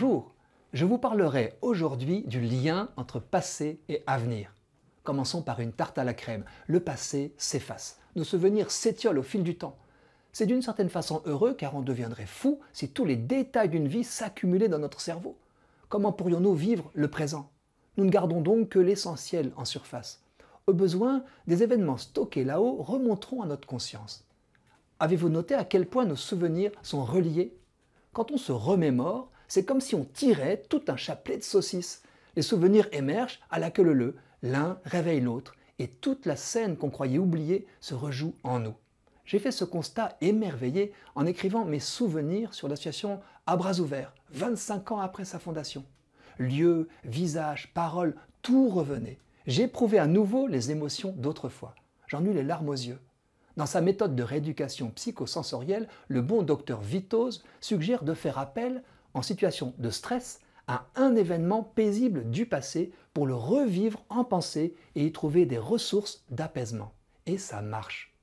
Bonjour, je vous parlerai aujourd'hui du lien entre passé et avenir. Commençons par une tarte à la crème. Le passé s'efface, nos souvenirs s'étiolent au fil du temps. C'est d'une certaine façon heureux car on deviendrait fou si tous les détails d'une vie s'accumulaient dans notre cerveau. Comment pourrions-nous vivre le présent Nous ne gardons donc que l'essentiel en surface. Au besoin, des événements stockés là-haut remonteront à notre conscience. Avez-vous noté à quel point nos souvenirs sont reliés Quand on se remémore, c'est comme si on tirait tout un chapelet de saucisses. Les souvenirs émergent à la queue leu-leu, l'un réveille l'autre, et toute la scène qu'on croyait oubliée se rejoue en nous. J'ai fait ce constat émerveillé en écrivant mes souvenirs sur l'association À bras ouverts, 25 ans après sa fondation. Lieux, visages, paroles, tout revenait. J'éprouvais à nouveau les émotions d'autrefois. J'en eus les larmes aux yeux. Dans sa méthode de rééducation psychosensorielle, le bon docteur Vitoz suggère de faire appel en situation de stress à un événement paisible du passé pour le revivre en pensée et y trouver des ressources d'apaisement. Et ça marche.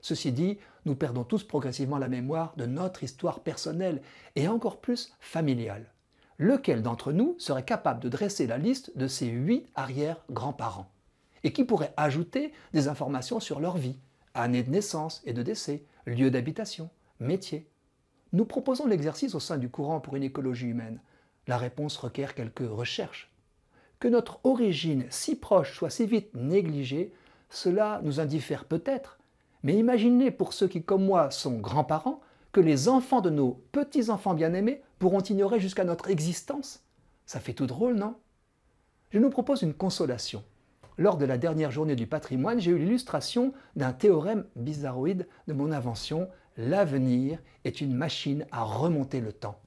Ceci dit, nous perdons tous progressivement la mémoire de notre histoire personnelle et encore plus familiale. Lequel d'entre nous serait capable de dresser la liste de ses huit arrière-grands-parents Et qui pourrait ajouter des informations sur leur vie, année de naissance et de décès, lieu d'habitation, métier nous proposons l'exercice au sein du courant pour une écologie humaine. La réponse requiert quelques recherches. Que notre origine si proche soit si vite négligée, cela nous indiffère peut-être, mais imaginez pour ceux qui, comme moi, sont grands-parents, que les enfants de nos petits-enfants bien-aimés pourront ignorer jusqu'à notre existence. Ça fait tout drôle, non Je nous propose une consolation. Lors de la dernière journée du patrimoine, j'ai eu l'illustration d'un théorème bizarroïde de mon invention L'avenir est une machine à remonter le temps.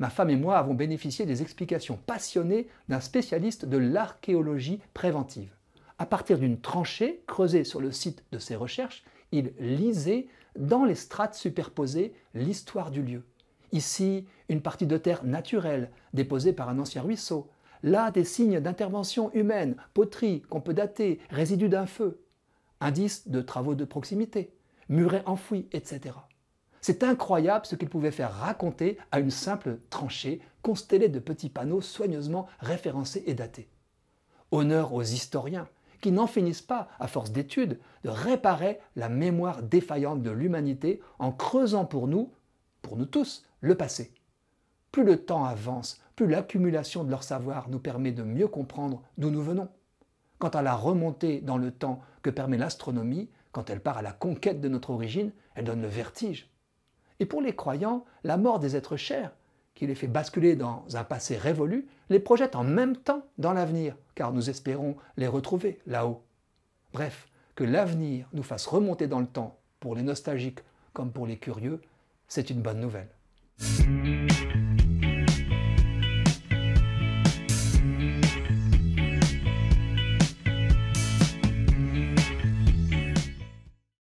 Ma femme et moi avons bénéficié des explications passionnées d'un spécialiste de l'archéologie préventive. À partir d'une tranchée creusée sur le site de ses recherches, il lisait dans les strates superposées l'histoire du lieu. Ici, une partie de terre naturelle déposée par un ancien ruisseau, Là, des signes d'intervention humaine, poterie qu'on peut dater, résidus d'un feu, indices de travaux de proximité, murets enfouis, etc. C'est incroyable ce qu'il pouvait faire raconter à une simple tranchée constellée de petits panneaux soigneusement référencés et datés. Honneur aux historiens qui n'en finissent pas, à force d'études, de réparer la mémoire défaillante de l'humanité en creusant pour nous, pour nous tous, le passé plus le temps avance, plus l'accumulation de leur savoir nous permet de mieux comprendre d'où nous venons. Quant à la remontée dans le temps que permet l'astronomie, quand elle part à la conquête de notre origine, elle donne le vertige. Et pour les croyants, la mort des êtres chers, qui les fait basculer dans un passé révolu, les projette en même temps dans l'avenir, car nous espérons les retrouver là-haut. Bref, que l'avenir nous fasse remonter dans le temps, pour les nostalgiques comme pour les curieux, c'est une bonne nouvelle.